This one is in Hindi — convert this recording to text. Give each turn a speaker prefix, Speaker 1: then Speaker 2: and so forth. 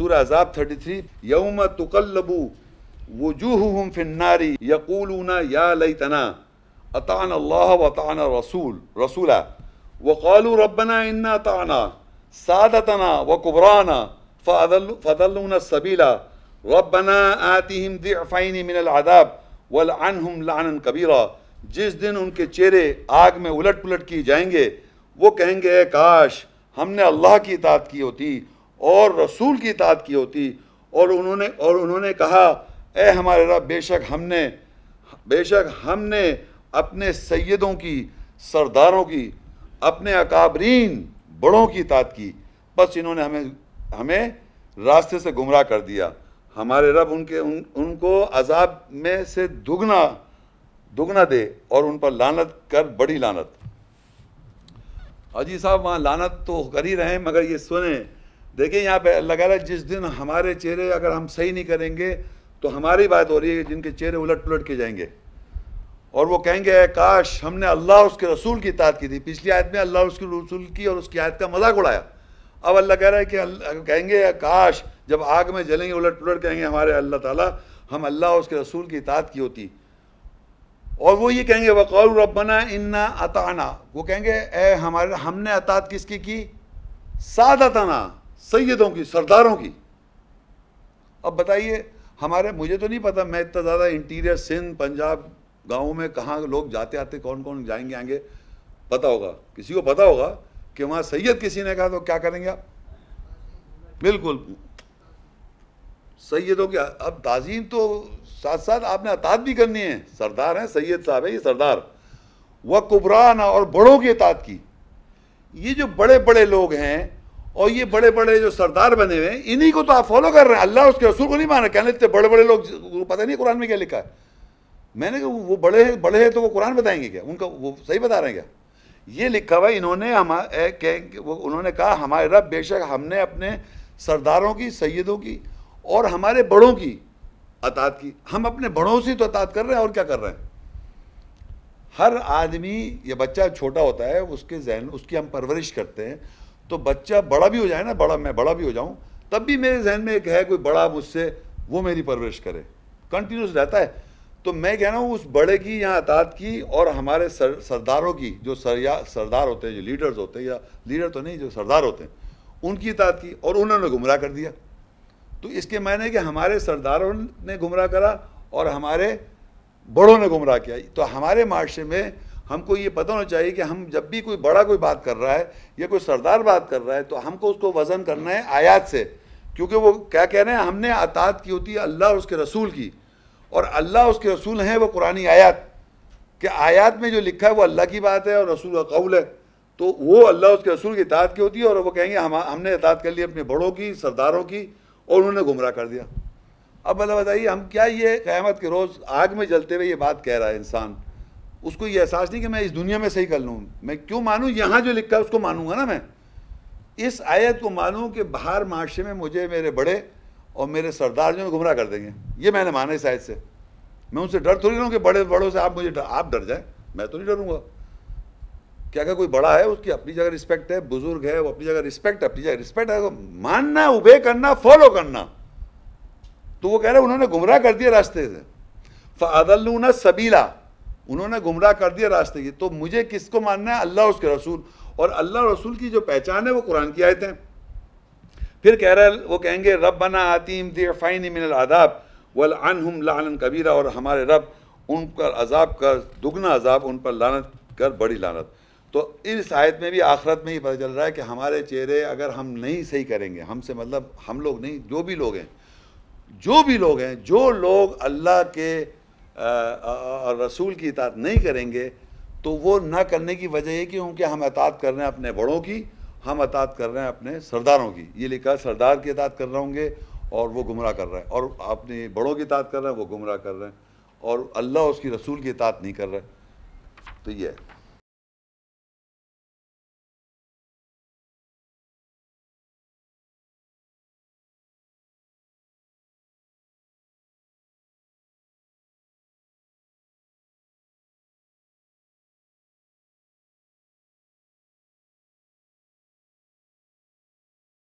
Speaker 1: सूर अजाब थर्टी थ्री यौम तुकल्लबू वजूह फिन्नारी यकूलूना या लई तना अतान अल्लाह वतान रसूल रसूला वकालू रबना इन्ना ताना सादतना व कुबराना फदलून सबीला रबना आतिम दिफ़ैन मिनल आदाब वल अनहुम लानन कबीरा जिस दिन उनके चेहरे आग में उलट पुलट किए जाएंगे वो कहेंगे काश हमने अल्लाह की इतात की होती और रसूल की इताद की होती और उन्होंने और उन्होंने कहा ए हमारे रब बेशक हमने बेशक हमने अपने सैदों की सरदारों की अपने अकाबरीन बड़ों की इताद की बस इन्होंने हमें हमें रास्ते से गुमराह कर दिया हमारे रब उनके उन, उनको अजाब में से दुगना दुगना दे और उन पर लानत कर बड़ी लानत अजी साहब वहाँ लानत तो कर ही रहे मगर ये सुने देखिए यहाँ पे लगा रहा जिस दिन हमारे चेहरे अगर हम सही नहीं करेंगे तो हमारी बात हो रही है जिनके चेहरे उलट पुलट के जाएंगे और वो कहेंगे काश हमने अल्लाह उसके रसूल की इतात की थी पिछली आयत में अल्लाह उसके रसूल की और उसकी आयत का मजाक उड़ाया अब अल्लाह कह रहा है कि कहेंगे काश जब आग में जलेंगे उलट पुलट कहेंगे हमारे अल्लाह ताला हम अल्लाह उसके रसूल की ताद की होती और वो ये कहेंगे वकौल रबना इन्ना अताना वो कहेंगे ए हमारे हमने अतात किसकी की सादातना सैदों की सरदारों की अब बताइए हमारे मुझे तो नहीं पता मैं इतना ज़्यादा इंटीरियर सिंध पंजाब गाँव में कहाँ लोग जाते आते कौन कौन जाएंगे आएंगे पता होगा किसी को पता होगा कि वहाँ सैयद किसी ने कहा तो क्या करेंगे आप बिल्कुल सैयदों की अब ताजीन तो साथ साथ आपने अतात भी करनी है सरदार हैं सैयद साहब है ये सरदार वह कुबराना और बड़ों की अतात की ये जो बड़े बड़े लोग हैं और ये बड़े बड़े जो सरदार बने हुए इन्हीं को तो आप फॉलो कर रहे हैं अल्लाह उसके रसूल को नहीं माना कहने इतने बड़े बड़े लोग पता नहीं कुरान में क्या लिखा है मैंने कहा वो बड़े हैं बड़े हैं तो वो कुरान बताएंगे क्या उनका वो सही बता रहे हैं क्या ये लिखा हुआ इन्होंने हमारे वो उन्होंने कहा हमारे रब बेशक हमने अपने सरदारों की सैदों की और हमारे बड़ों की अतात की हम अपने बड़ों से तो अतात कर रहे हैं और क्या कर रहे हैं हर आदमी या बच्चा छोटा होता है उसके जहन उसकी हम परवरिश करते हैं तो बच्चा बड़ा भी हो जाए ना बड़ा मैं बड़ा भी हो जाऊँ तब भी मेरे जहन में एक है कोई बड़ा मुझसे वो मेरी परवरिश करे कंटिन्यूस रहता है तो मैं कह रहा हूँ उस बड़े की या अतात की और हमारे सर, सरदारों की जो सर या सरदार होते हैं जो लीडर्स होते हैं या लीडर तो नहीं जो सरदार होते हैं उनकी अतात की और उन्होंने गुमराह कर दिया तो इसके मायने कि हमारे सरदारों ने गुमराह करा और हमारे बड़ों ने गुमराह किया तो हमारे माशरे में हमको ये पता होना चाहिए कि हम जब भी कोई बड़ा कोई बात कर रहा है या कोई सरदार बात कर रहा है तो हमको उसको वज़न करना है आयात से क्योंकि वो क्या कह रहे हैं हमने अतात की होती है अल्लाह और उसके रसूल की और अल्लाह उसके रसूल हैं वो कुरानी आयात कि आयात में जो लिखा है वो अल्लाह की बात है और रसूल का कौल है तो वो अल्लाह उसके रसूल की इतात की होती है और वो कहेंगे हम हमने इतात कर ली अपने बड़ों की सरदारों की और उन्होंने गुमराह कर दिया अब मतलब बताइए हम क्या ये क़्यामत के रोज़ आग में जलते हुए ये बात कह रहा है इंसान उसको ये एहसास नहीं कि मैं इस दुनिया में सही कर लूँ मैं क्यों मानूँ यहाँ जो लिखा है उसको मानूंगा ना मैं इस आयत को मानूँ कि बाहर माशरे में मुझे मेरे बड़े और मेरे सरदार जो गुमराह कर देंगे ये मैंने माना इस आयत से मैं उनसे डर थोड़ी रहा हूँ कि बड़े बड़ों से आप मुझे डर, आप डर जाए मैं तो नहीं डरूंगा क्या क्या कोई बड़ा है उसकी अपनी जगह रिस्पेक्ट है बुजुर्ग है वो अपनी जगह रिस्पेक्ट अपनी जगह रिस्पेक्ट है तो मानना उबे करना फॉलो करना तो वो कह रहे उन्होंने गुमराह कर दिया रास्ते से फ़ादल सबीला उन्होंने गुमराह कर दिया रास्ते की तो मुझे किसको मानना है अल्लाह उसके रसूल और अल्लाह रसूल की जो पहचान है वो कुरान की आयतें फिर कह रहे वो कहेंगे रब बना आतीम दिफ़ाइन आदाब वल हम लालन कबीरा और हमारे रब उन पर अजाब कर दुगना अजाब उन पर लानत कर बड़ी लानत तो इस आयत में भी आखरत में ही पता चल रहा है कि हमारे चेहरे अगर हम नहीं सही करेंगे हमसे मतलब हम लोग नहीं जो भी लोग हैं जो भी लोग हैं जो लोग अल्लाह के और रसूल की इतात नहीं करेंगे तो वो ना करने की वजह ये कि उनके हम अतात कर रहे हैं अपने बड़ों की हम अतात कर रहे हैं अपने सरदारों की ये लिखा सरदार की अतात कर रहे होंगे और वो गुमराह कर रहे हैं और अपने बड़ों की इतात कर रहे हैं वो गुमराह कर रहे हैं और अल्लाह उसकी रसूल की इतात नहीं कर रहे तो ये है